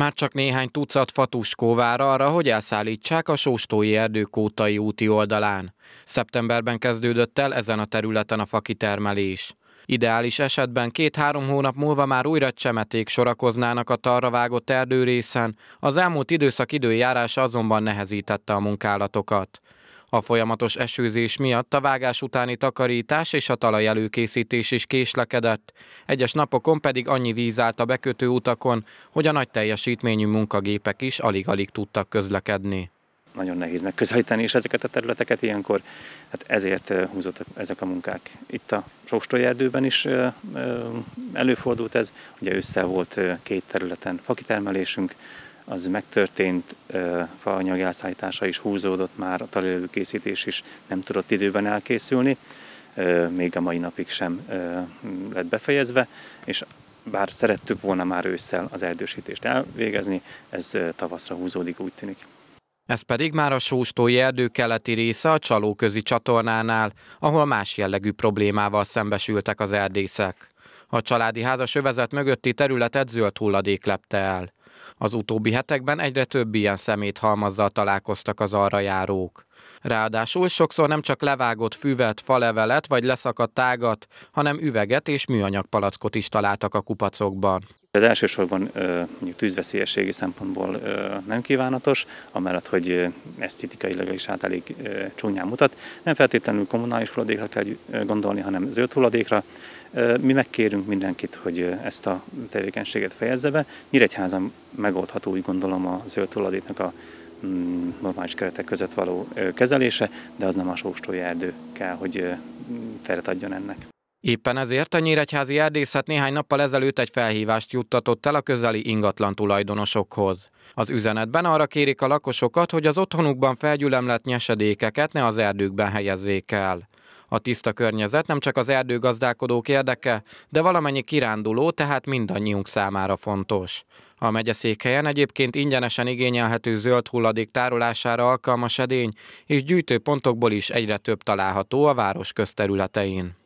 Már csak néhány tucat fatuskóvára arra, hogy elszállítsák a Sóstói erdő Kótai úti oldalán. Szeptemberben kezdődött el ezen a területen a fakitermelés. Ideális esetben két-három hónap múlva már újra csemeték sorakoznának a tarra vágott erdőrészen, az elmúlt időszak időjárása azonban nehezítette a munkálatokat. A folyamatos esőzés miatt a vágás utáni takarítás és a talajelőkészítés is késlekedett, egyes napokon pedig annyi víz állt a bekötő utakon, hogy a nagy teljesítményű munkagépek is alig-alig tudtak közlekedni nagyon nehéz megközelíteni is ezeket a területeket ilyenkor. Hát ezért húzottak ezek a munkák. Itt a Sóstói erdőben is előfordult ez, ugye össze volt két területen fakitermelésünk, az megtörtént, faanyag elszállítása is húzódott már, a talélőkészítés is nem tudott időben elkészülni, még a mai napig sem lett befejezve, és bár szerettük volna már ősszel az erdősítést elvégezni, ez tavaszra húzódik, úgy tűnik. Ez pedig már a sóstói erdő keleti része a csalóközi csatornánál, ahol más jellegű problémával szembesültek az erdészek. A családi házas övezet mögötti területet zöld hulladék lepte el. Az utóbbi hetekben egyre több ilyen szemét halmazzal találkoztak az arra járók. Ráadásul sokszor nem csak levágott füvet, falevelet vagy leszakadt tágat, hanem üveget és műanyag palackot is találtak a kupacokban. Ez elsősorban mondjuk tűzveszélyességi szempontból nem kívánatos, amellett, hogy ezt is át elég csúnyán mutat. Nem feltétlenül kommunális hulladékra kell gondolni, hanem zöld hulladékra. Mi megkérünk mindenkit, hogy ezt a tevékenységet fejezze be. Nyíregyházan megoldható úgy gondolom a zöld hulladéknak a mm, normális keretek között való kezelése, de az nem a sóstói erdő kell, hogy teret adjon ennek. Éppen ezért a Nyíregyházi Erdészet néhány nappal ezelőtt egy felhívást juttatott el a közeli ingatlan tulajdonosokhoz. Az üzenetben arra kérik a lakosokat, hogy az otthonukban felgyülemlett nyesedékeket ne az erdőkben helyezzék el. A tiszta környezet nem csak az erdőgazdálkodók érdeke, de valamennyi kiránduló, tehát mindannyiunk számára fontos. A megyeszékhelyen egyébként ingyenesen igényelhető zöld hulladék tárolására alkalmas edény, és gyűjtőpontokból is egyre több található a város közterületein.